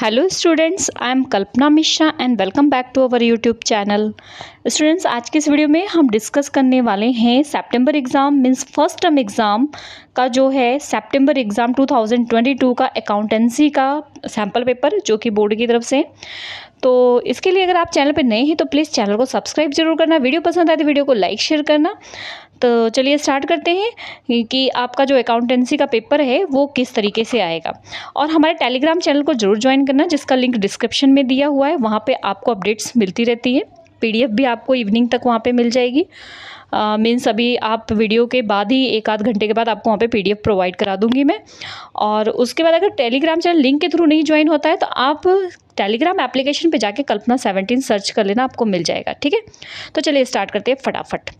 hello students I am Kalpana Mishra and welcome back to our YouTube channel students आज के इस video में हम डिस्कस करने वाले हैं September exam means first term exam का जो है सेप्टेम्बर एग्ज़ाम 2022 का अकाउंटेंसी का सैम्पल पेपर जो कि बोर्ड की तरफ से तो इसके लिए अगर आप चैनल पर नए हैं तो प्लीज़ चैनल को सब्सक्राइब जरूर करना वीडियो पसंद आए तो वीडियो को लाइक शेयर करना तो चलिए स्टार्ट करते हैं कि आपका जो अकाउंटेंसी का पेपर है वो किस तरीके से आएगा और हमारे टेलीग्राम चैनल को जरूर ज्वाइन करना जिसका लिंक डिस्क्रिप्शन में दिया हुआ है वहाँ पर आपको अपडेट्स मिलती रहती है पी भी आपको इवनिंग तक वहाँ पर मिल जाएगी मीन्स अभी आप वीडियो के बाद ही एक आध घंटे के बाद आपको वहाँ पे पीडीएफ प्रोवाइड करा दूँगी मैं और उसके बाद अगर टेलीग्राम चैनल लिंक के थ्रू नहीं ज्वाइन होता है तो आप टेलीग्राम एप्लीकेशन पे जाके कल्पना सेवनटीन सर्च कर लेना आपको मिल जाएगा ठीक है तो चलिए स्टार्ट करते हैं फटाफट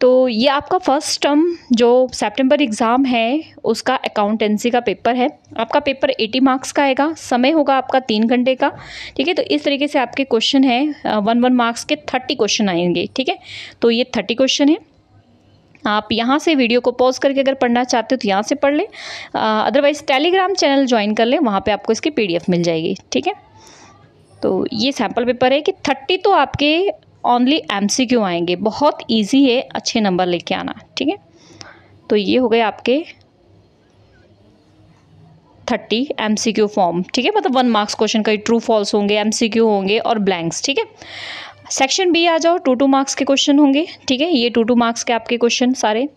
तो ये आपका फर्स्ट टर्म जो सेप्टेम्बर एग्ज़ाम है उसका अकाउंटेंसी का पेपर है आपका पेपर एटी मार्क्स का आएगा समय होगा आपका तीन घंटे का ठीक है तो इस तरीके से आपके क्वेश्चन है वन वन मार्क्स के थर्टी क्वेश्चन आएंगे ठीक है तो ये थर्टी क्वेश्चन आप यहाँ से वीडियो को पॉज करके अगर पढ़ना चाहते हो तो यहाँ से पढ़ लें अदरवाइज़ टेलीग्राम चैनल ज्वाइन कर लें वहाँ पे आपको इसकी पीडीएफ मिल जाएगी ठीक है तो ये सैम्पल पेपर है कि थर्टी तो आपके ओनली एमसीक्यू आएंगे बहुत ईजी है अच्छे नंबर लेके आना ठीक है तो ये हो गए आपके thirty M C Q form ठीक है मतलब वन मार्क्स क्वेश्चन कई ट्रू फॉल्स होंगे एम सी क्यू होंगे और ब्लैंक्स ठीक है सेक्शन बी आ जाओ टू टू मार्क्स के क्वेश्चन होंगे ठीक है ये टू टू मार्क्स के आपके क्वेश्चन सारे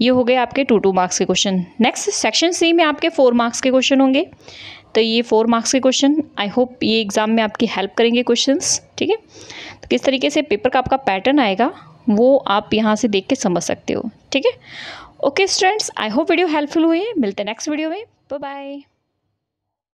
ये हो गए आपके टू टू मार्क्स के क्वेश्चन नेक्स्ट सेक्शन सी में आपके फोर मार्क्स के क्वेश्चन होंगे तो ये फोर मार्क्स के क्वेश्चन आई होप ये एग्ज़ाम में आपकी हेल्प करेंगे क्वेश्चंस ठीक है तो किस तरीके से पेपर का आपका पैटर्न आएगा वो आप यहाँ से देख के समझ सकते हो ठीक है okay students I hope video helpful हुई है मिलते हैं नेक्स्ट वीडियो में बाय बाय